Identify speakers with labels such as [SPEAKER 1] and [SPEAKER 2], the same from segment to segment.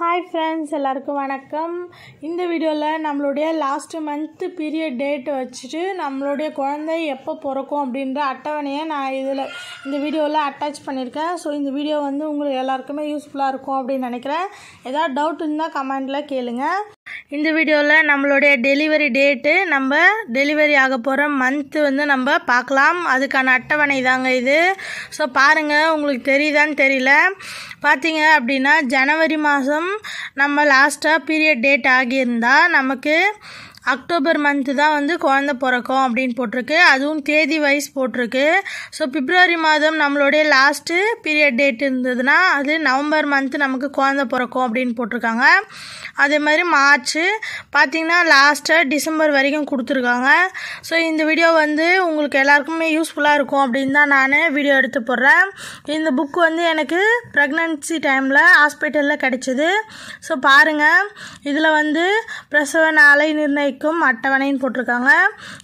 [SPEAKER 1] hi friends எல்லாருக்கும் வணக்கம் இந்த வீடியோவில் நம்மளுடைய லாஸ்ட்டு மந்த்து பீரியட் டேட் வச்சுட்டு நம்மளுடைய குழந்தை எப்போ பிறக்கும் அப்படின்ற அட்டவணையை நான் இதில் இந்த வீடியோவில் அட்டாச் பண்ணியிருக்கேன் ஸோ இந்த வீடியோ வந்து உங்களுக்கு எல்லாருக்குமே யூஸ்ஃபுல்லாக இருக்கும் அப்படின்னு நினைக்கிறேன் ஏதாவது டவுட் இருந்தால் கமெண்டில் கேளுங்கள் இந்த வீடியோவில் நம்மளுடைய டெலிவரி டேட்டு நம்ம டெலிவரி ஆக போகிற மந்த்து வந்து நம்ம பார்க்கலாம் அதுக்கான அட்டவணை தாங்க இது ஸோ பாருங்கள் உங்களுக்கு தெரியுதான்னு தெரியல பார்த்தீங்க அப்படின்னா ஜனவரி மாதம் நம்ம லாஸ்ட்டாக பீரியட் டேட் ஆகியிருந்தால் நமக்கு அக்டோபர் மந்த்து தான் வந்து குழந்த பிறக்கும் அப்படின்னு போட்டிருக்கு அதுவும் தேதி வைஸ் போட்டிருக்கு ஸோ பிப்ரவரி மாதம் நம்மளுடைய லாஸ்ட்டு பீரியட் டேட் இருந்ததுன்னா அது நவம்பர் மந்த்து நமக்கு குழந்த பிறக்கும் அப்படின்னு போட்டிருக்காங்க அதே மாதிரி மார்ச் பார்த்திங்கன்னா லாஸ்ட்டாக டிசம்பர் வரைக்கும் கொடுத்துருக்காங்க ஸோ இந்த வீடியோ வந்து உங்களுக்கு எல்லாருக்குமே யூஸ்ஃபுல்லாக இருக்கும் அப்படின்னு தான் நான் வீடியோ எடுத்து போடுறேன் இந்த புக் வந்து எனக்கு ப்ரெக்னன்சி டைமில் ஹாஸ்பிட்டலில் கிடச்சிது ஸோ பாருங்கள் இதில் வந்து பிரசவ நாளை நிர்ணயிக்க வரிக்கும் அட்டவணையும் போட்டிருக்காங்க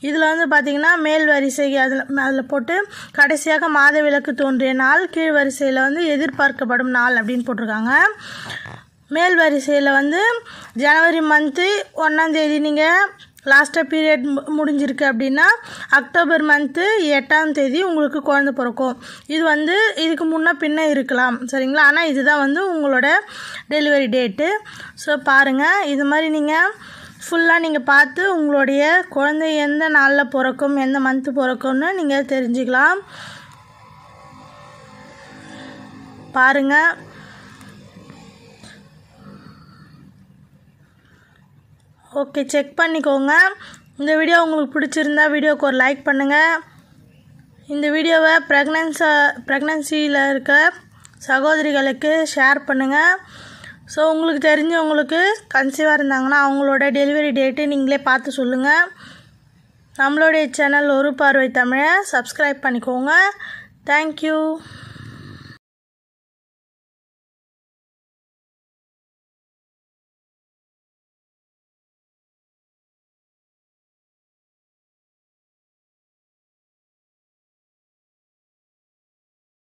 [SPEAKER 1] இதில் வந்து பார்த்திங்கன்னா மேல் வரிசை அதில் அதில் போட்டு கடைசியாக மாத விளக்கு தோன்றிய நாள் கீழ் வரிசையில் வந்து எதிர்பார்க்கப்படும் நாள் அப்படின்னு போட்டிருக்காங்க மேல் வரிசையில் வந்து ஜனவரி மந்த்து ஒன்றாந்தேதி நீங்கள் லாஸ்ட்டாக பீரியட் முடிஞ்சிருக்கு அப்படின்னா அக்டோபர் மந்த்து எட்டாம் தேதி உங்களுக்கு குழந்த பிறக்கும் இது வந்து இதுக்கு முன்னே பின்னே இருக்கலாம் சரிங்களா ஆனால் இதுதான் வந்து உங்களோட டெலிவரி டேட்டு ஸோ பாருங்கள் இது மாதிரி நீங்கள் ஃபுல்லாக நீங்கள் பார்த்து உங்களுடைய குழந்தை எந்த நாளில் பிறக்கும் எந்த மந்த்து பிறக்கும்னு நீங்கள் தெரிஞ்சுக்கலாம் பாருங்கள் ஓகே செக் பண்ணிக்கோங்க இந்த வீடியோ உங்களுக்கு பிடிச்சிருந்தா வீடியோவுக்கு ஒரு லைக் பண்ணுங்கள் இந்த வீடியோவை ப்ரெக்னன்ஸ ப்ரெக்னன்சியில் இருக்க சகோதரிகளுக்கு ஷேர் பண்ணுங்கள் ஸோ உங்களுக்கு தெரிஞ்சவங்களுக்கு கன்சீவாக இருந்தாங்கன்னா அவங்களோட டெலிவரி டேட்டு நீங்களே பார்த்து சொல்லுங்கள் நம்மளுடைய சேனல் ஒரு பார்வை தமிழை சப்ஸ்கிரைப் பண்ணிக்கோங்க தேங்க்யூ